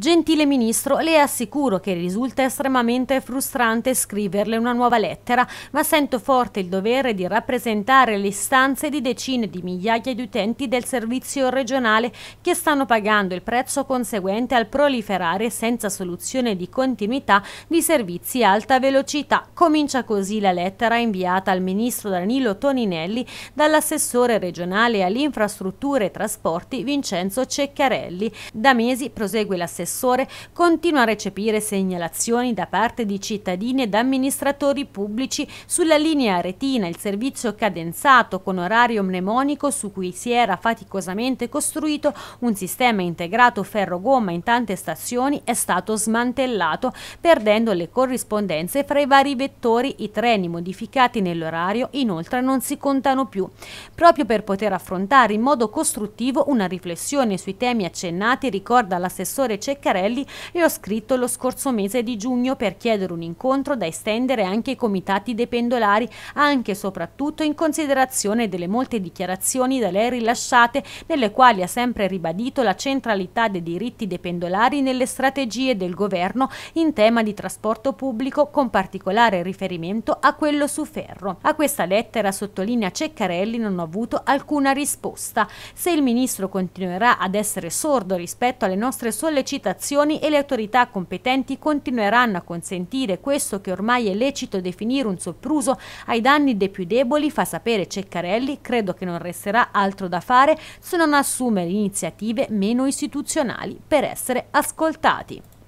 Gentile Ministro, le assicuro che risulta estremamente frustrante scriverle una nuova lettera, ma sento forte il dovere di rappresentare le istanze di decine di migliaia di utenti del servizio regionale che stanno pagando il prezzo conseguente al proliferare senza soluzione di continuità di servizi a alta velocità. Comincia così la lettera inviata al Ministro Danilo Toninelli dall'assessore regionale all'infrastruttura e trasporti Vincenzo Ceccarelli. Da mesi prosegue l'assessore assessore continua a recepire segnalazioni da parte di cittadini ed amministratori pubblici sulla linea Aretina, il servizio cadenzato con orario mnemonico su cui si era faticosamente costruito un sistema integrato ferro-gomma in tante stazioni è stato smantellato, perdendo le corrispondenze fra i vari vettori, i treni modificati nell'orario inoltre non si contano più. Proprio per poter affrontare in modo costruttivo una riflessione sui temi accennati, ricorda l'assessore centrale Ceccarelli le ho scritto lo scorso mese di giugno per chiedere un incontro da estendere anche ai comitati dei pendolari, anche e soprattutto in considerazione delle molte dichiarazioni da lei rilasciate nelle quali ha sempre ribadito la centralità dei diritti dei pendolari nelle strategie del governo in tema di trasporto pubblico con particolare riferimento a quello su ferro. A questa lettera, sottolinea Ceccarelli, non ho avuto alcuna risposta. Se il ministro continuerà ad essere sordo rispetto alle nostre sollecitazioni limitazioni e le autorità competenti continueranno a consentire questo che ormai è lecito definire un sopruso ai danni dei più deboli, fa sapere Ceccarelli, credo che non resterà altro da fare se non assumere iniziative meno istituzionali per essere ascoltati.